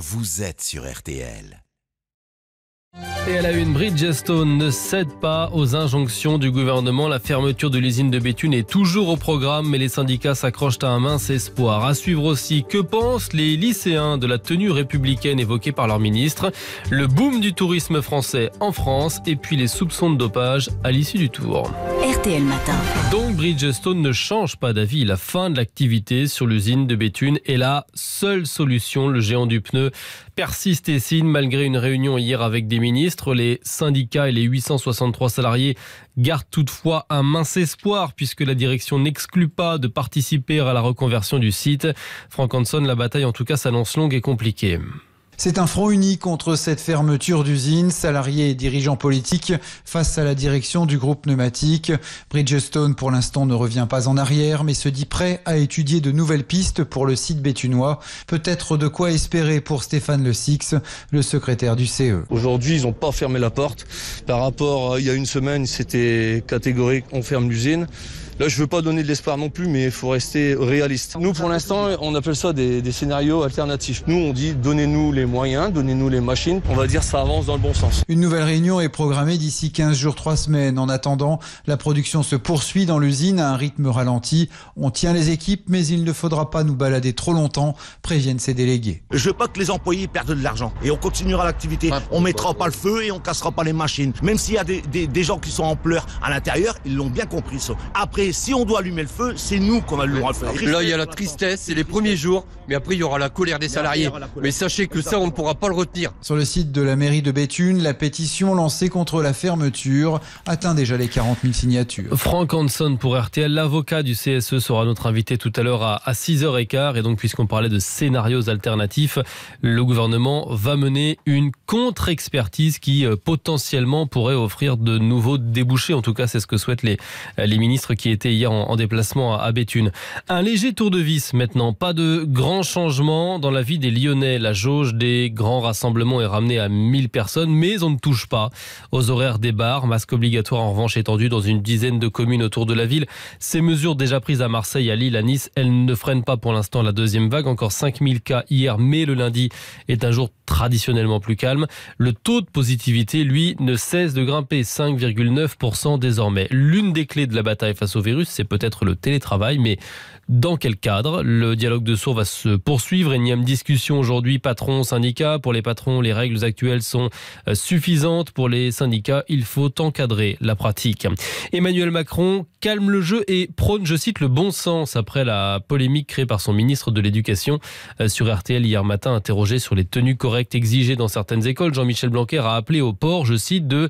vous êtes sur RTL. Et à la une, Bridgestone ne cède pas aux injonctions du gouvernement. La fermeture de l'usine de Béthune est toujours au programme, mais les syndicats s'accrochent à un mince espoir. À suivre aussi, que pensent les lycéens de la tenue républicaine évoquée par leur ministre Le boom du tourisme français en France et puis les soupçons de dopage à l'issue du tour. Donc Bridgestone ne change pas d'avis. La fin de l'activité sur l'usine de Béthune est la seule solution. Le géant du pneu persiste et signe malgré une réunion hier avec des ministres. Les syndicats et les 863 salariés gardent toutefois un mince espoir puisque la direction n'exclut pas de participer à la reconversion du site. Frank Hanson, la bataille en tout cas s'annonce longue et compliquée. C'est un front uni contre cette fermeture d'usines, salariés et dirigeants politiques face à la direction du groupe pneumatique. Bridgestone, pour l'instant, ne revient pas en arrière, mais se dit prêt à étudier de nouvelles pistes pour le site béthunois. Peut-être de quoi espérer pour Stéphane Le Six, le secrétaire du CE. Aujourd'hui, ils n'ont pas fermé la porte. Par rapport à euh, il y a une semaine, c'était catégorique, on ferme l'usine. Là, je veux pas donner de l'espoir non plus, mais il faut rester réaliste. Nous, pour l'instant, on appelle ça des, scénarios alternatifs. Nous, on dit donnez-nous les moyens, donnez-nous les machines. On va dire ça avance dans le bon sens. Une nouvelle réunion est programmée d'ici 15 jours, 3 semaines. En attendant, la production se poursuit dans l'usine à un rythme ralenti. On tient les équipes, mais il ne faudra pas nous balader trop longtemps, préviennent ces délégués. Je veux pas que les employés perdent de l'argent et on continuera l'activité. On mettra pas le feu et on cassera pas les machines. Même s'il y a des, gens qui sont en pleurs à l'intérieur, ils l'ont bien compris ça. Après si on doit allumer le feu, c'est nous qu'on allumera le feu. Là, il y a la tristesse, c'est les premiers jours, mais après, il y aura la colère des salariés. Mais sachez que ça, on ne pourra pas le retenir. Sur le site de la mairie de Béthune, la pétition lancée contre la fermeture atteint déjà les 40 000 signatures. Franck Hanson pour RTL, l'avocat du CSE sera notre invité tout à l'heure à 6h15. Et donc, puisqu'on parlait de scénarios alternatifs, le gouvernement va mener une contre-expertise qui euh, potentiellement pourrait offrir de nouveaux débouchés. En tout cas, c'est ce que souhaitent les, euh, les ministres qui étaient hier en, déplacement à, Béthune. Un léger tour de vis maintenant. Pas de grands changements dans la vie des Lyonnais. La jauge des grands rassemblements est ramenée à 1000 personnes, mais on ne touche pas aux horaires des bars. Masque obligatoire en revanche étendu dans une dizaine de communes autour de la ville. Ces mesures déjà prises à Marseille, à Lille, à Nice, elles ne freinent pas pour l'instant la deuxième vague. Encore 5000 cas hier, mais le lundi est un jour traditionnellement plus calme. Le taux de positivité, lui, ne cesse de grimper, 5,9% désormais. L'une des clés de la bataille face au c'est peut-être le télétravail, mais dans quel cadre Le dialogue de sourds va se poursuivre. Énième discussion aujourd'hui, patron syndicat Pour les patrons, les règles actuelles sont euh, suffisantes. Pour les syndicats, il faut encadrer la pratique. Emmanuel Macron calme le jeu et prône, je cite, le bon sens après la polémique créée par son ministre de l'Éducation euh, sur RTL hier matin, interrogé sur les tenues correctes exigées dans certaines écoles. Jean-Michel Blanquer a appelé au port, je cite, de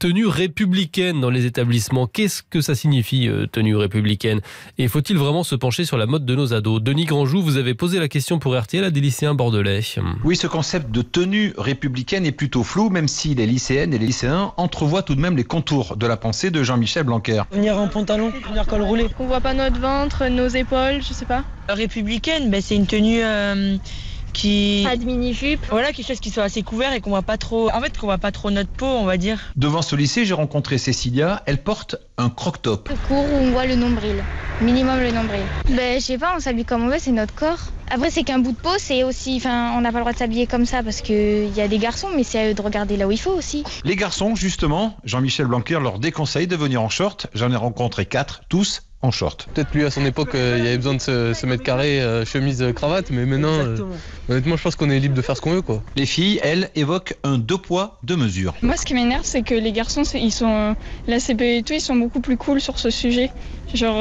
tenue républicaine dans les établissements. Qu'est-ce que ça signifie, euh, tenue républicaine Et faut-il vraiment se pencher sur la mode de nos ados Denis Grandjou, vous avez posé la question pour RTL à des lycéens bordelais. Oui, ce concept de tenue républicaine est plutôt flou, même si les lycéennes et les lycéens entrevoient tout de même les contours de la pensée de Jean-Michel Blanquer. Venir en pantalon, venir col roulé. On voit pas notre ventre, nos épaules, je sais pas. Républicaine, ben, c'est une tenue... Euh, qui pas de mini jupe. Voilà quelque chose qui soit assez couvert et qu'on voit pas trop. En fait, qu'on voit pas trop notre peau, on va dire. Devant ce lycée, j'ai rencontré Cécilia. Elle porte un croc top. Le cours où on voit le nombril, minimum le nombril. Ben je sais pas, on s'habille comme on veut, c'est notre corps. Après, c'est qu'un bout de peau, c'est aussi. Enfin, on n'a pas le droit de s'habiller comme ça parce qu'il y a des garçons, mais c'est à eux de regarder là où il faut aussi. Les garçons, justement, Jean-Michel Blanquer leur déconseille de venir en short. J'en ai rencontré quatre, tous en short. Peut-être lui, à son époque, euh, il y avait besoin de se, mettre carré, euh, chemise, euh, cravate, mais maintenant, honnêtement, je pense qu'on est libre de faire ce qu'on veut. quoi. Les filles, elles, évoquent un deux poids, deux mesures. Moi, ce qui m'énerve, c'est que les garçons, ils sont, la CP e et tout, ils sont beaucoup plus cool sur ce sujet. Genre,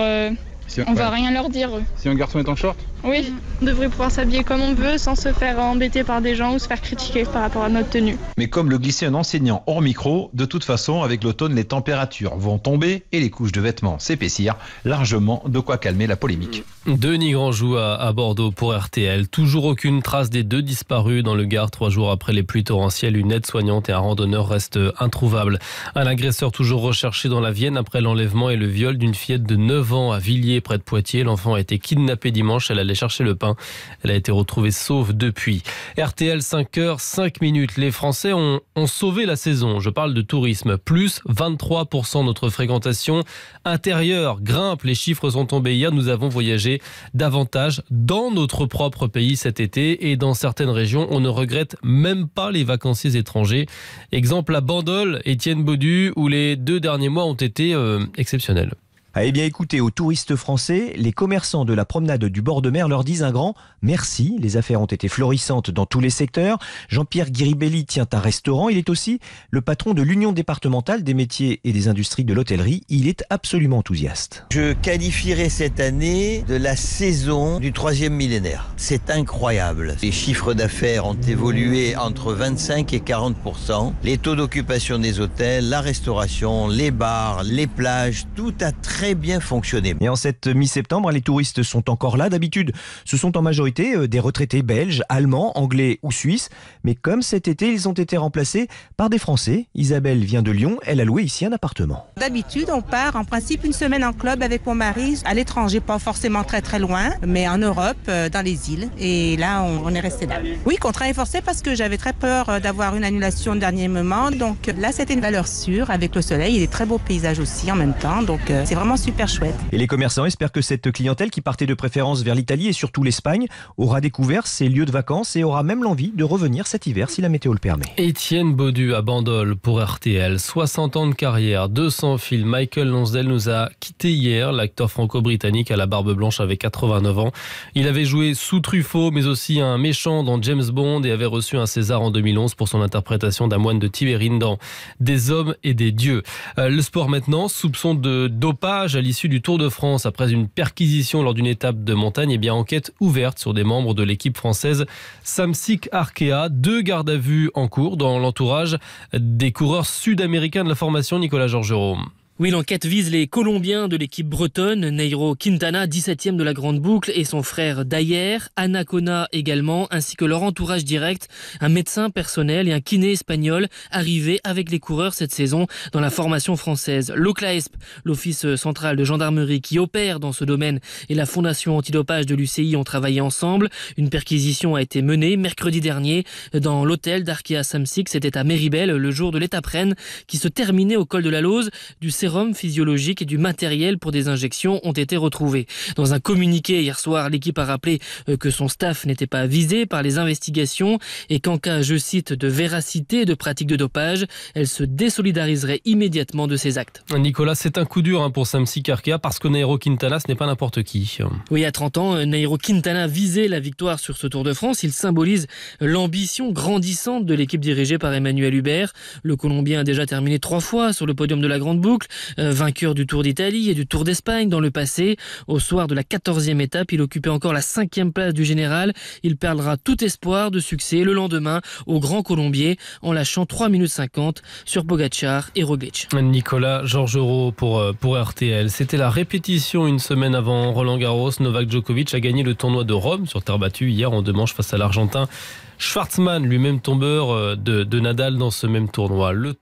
on, va rien leur dire. Si un garçon est en short Oui, on devrait pouvoir s'habiller comme on veut sans se faire embêter par des gens ou se faire critiquer par rapport à notre tenue. Mais comme le glissait un enseignant hors micro, de toute façon, avec l'automne, les températures vont tomber et les couches de vêtements s'épaissir. Largement de quoi calmer la polémique. Denis Grandjou à, à Bordeaux pour RTL. Toujours aucune trace des deux disparus dans le Gard trois jours après les pluies torrentielles. Une aide-soignante et un randonneur restent introuvables. Un agresseur toujours recherché dans la Vienne après l'enlèvement et le viol d'une fillette de 9 ans à Villiers près de Poitiers. L'enfant a été kidnappé dimanche. Elle allait chercher le pain. Elle a été retrouvée sauve depuis. RTL 5 h 5 minutes. Les Français ont, sauvé la saison. Je parle de tourisme. Plus 23% notre fréquentation intérieure grimpe. Les chiffres sont tombés hier. Nous avons voyagé davantage dans notre propre pays cet été et dans certaines régions, on ne regrette même pas les vacanciers étrangers. Exemple à Bandol, Étienne Baudu, où les deux derniers mois ont été euh, exceptionnels. Ah, eh bien écoutez, aux touristes français, les commerçants de la promenade du bord de mer leur disent un grand merci. Les affaires ont été florissantes dans tous les secteurs. Jean-Pierre Guiribelli tient un restaurant. Il est aussi le patron de l'Union départementale des métiers et des industries de l'hôtellerie. Il est absolument enthousiaste. Je qualifierais cette année de la saison du troisième millénaire. C'est incroyable. Les chiffres d'affaires ont évolué entre 25 et 40 Les taux d'occupation des hôtels, la restauration, les bars, les plages, tout a très très bien fonctionné. Et en cette mi-septembre, les touristes sont encore là. D'habitude, ce sont en majorité euh, des retraités belges, allemands, anglais ou suisses. Mais comme cet été, ils ont été remplacés par des Français. Isabelle vient de Lyon. Elle a loué ici un appartement. D'habitude, on part en principe une semaine en club avec mon mari à l'étranger, pas forcément très très loin, mais en Europe, euh, dans les îles. Et là, on, est resté là. Oui, contraint est forcé parce que j'avais très peur euh, d'avoir une annulation au dernier moment. Donc là, c'était une valeur sûre avec le soleil et des très beaux paysages aussi en même temps. Donc c'est vraiment super chouette. Et les commerçants espèrent que cette clientèle qui partait de préférence vers l'Italie et surtout l'Espagne aura découvert ces lieux de vacances et aura même l'envie de revenir cet hiver si la météo le permet. Étienne Baudu à Bandol pour RTL, 60 ans de carrière, 200 films. Michael Lonsdale nous a quitté hier, l'acteur franco-britannique à la barbe blanche avait 89 ans. Il avait joué sous Truffaut mais aussi un méchant dans James Bond et avait reçu un César en 2011 pour son interprétation d'un moine de Tibérine dans Des hommes et des dieux. Euh, le sport maintenant, soupçon de dopage à l'issue du Tour de France après une perquisition lors d'une étape de montagne, et eh bien enquête ouverte sur des membres de l'équipe française Samsic Arkea. Deux gardes à vue en cours dans l'entourage des coureurs sud-américains de la formation Nicolas Georgerot. Oui, l'enquête vise les Colombiens de l'équipe bretonne, Neiro Quintana, 17e de la Grande Boucle, et son frère Dayer, Anacona également, ainsi que leur entourage direct, un médecin personnel et un kiné espagnol, arrivés avec les coureurs cette saison dans la formation française. L'OCLAESP, l'Office central de gendarmerie qui opère dans ce domaine, et la Fondation antidopage de l'UCI ont travaillé ensemble. Une perquisition a été menée mercredi dernier dans l'hôtel d'Arkea Samsic, c'était à Méribel, le jour de l'étape reine, qui se terminait au col de la Lose du sérum physiologique et du matériel pour des injections ont été retrouvés. Dans un communiqué hier soir, l'équipe a rappelé euh, que son staff n'était pas visé par les investigations et qu'en cas, je cite, de véracité de pratique de dopage, elle se désolidariserait immédiatement de ses actes. Nicolas, c'est un coup dur hein, pour Samsi Karkia parce que Nairo Quintana, ce n'est pas n'importe qui. Oui, à 30 ans, Nairo Quintana visait la victoire sur ce Tour de France. Il symbolise l'ambition grandissante de l'équipe dirigée par Emmanuel Hubert. Le Colombien a déjà terminé trois fois sur le podium de la Grande Boucle. Euh, vainqueur du Tour d'Italie et du Tour d'Espagne dans le passé, au soir de la 14e étape, il occupait encore la 5e place du général. Il perdra tout espoir de succès le lendemain au Grand Colombier en lâchant 3 minutes 50 sur Bogacar et Roglic. Nicolas Georgerot pour, euh, pour RTL. C'était la répétition une semaine avant Roland Garros. Novak Djokovic a gagné le tournoi de Rome sur terre battue hier en deux manches face à l'Argentin. Schwartzmann, lui-même tombeur euh, de, Nadal dans ce même tournoi. Le